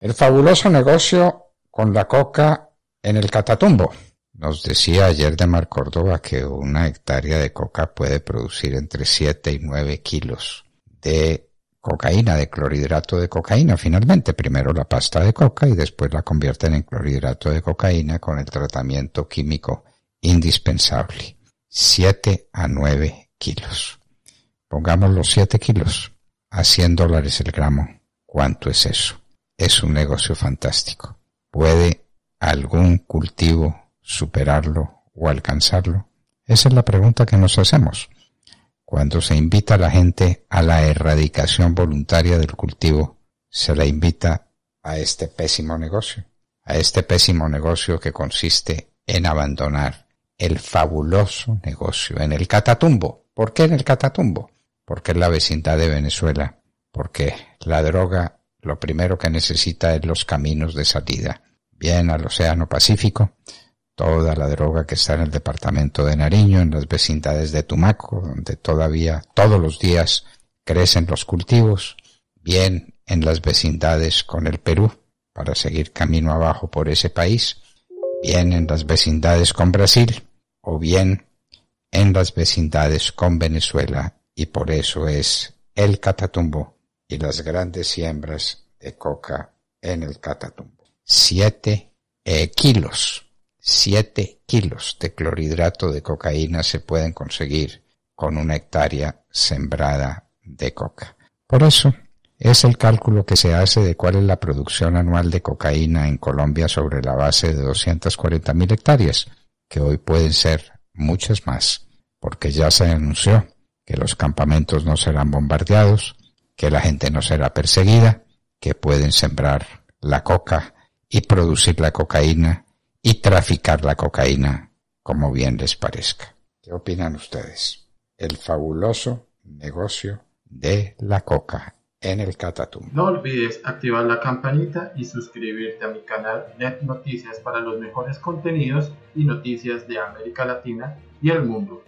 El fabuloso negocio con la coca en el catatumbo. Nos decía ayer de Mar Córdoba que una hectárea de coca puede producir entre 7 y 9 kilos de cocaína, de clorhidrato de cocaína. Finalmente, primero la pasta de coca y después la convierten en clorhidrato de cocaína con el tratamiento químico indispensable. 7 a 9 kilos. Pongamos los 7 kilos a 100 dólares el gramo. ¿Cuánto es eso? Es un negocio fantástico. ¿Puede algún cultivo superarlo o alcanzarlo? Esa es la pregunta que nos hacemos. Cuando se invita a la gente a la erradicación voluntaria del cultivo, se la invita a este pésimo negocio, a este pésimo negocio que consiste en abandonar el fabuloso negocio en el catatumbo. ¿Por qué en el catatumbo? porque es la vecindad de Venezuela, porque la droga lo primero que necesita es los caminos de salida, bien al Océano Pacífico, toda la droga que está en el departamento de Nariño, en las vecindades de Tumaco, donde todavía todos los días crecen los cultivos, bien en las vecindades con el Perú, para seguir camino abajo por ese país, bien en las vecindades con Brasil, o bien en las vecindades con Venezuela y por eso es el Catatumbo y las grandes siembras de coca en el Catatumbo. Siete eh, kilos, siete kilos de clorhidrato de cocaína se pueden conseguir con una hectárea sembrada de coca. Por eso es el cálculo que se hace de cuál es la producción anual de cocaína en Colombia sobre la base de 240.000 hectáreas, que hoy pueden ser muchas más, porque ya se anunció que los campamentos no serán bombardeados, que la gente no será perseguida, que pueden sembrar la coca y producir la cocaína y traficar la cocaína como bien les parezca. ¿Qué opinan ustedes? El fabuloso negocio de la coca en el Catatum. No olvides activar la campanita y suscribirte a mi canal Net Noticias para los mejores contenidos y noticias de América Latina y el mundo.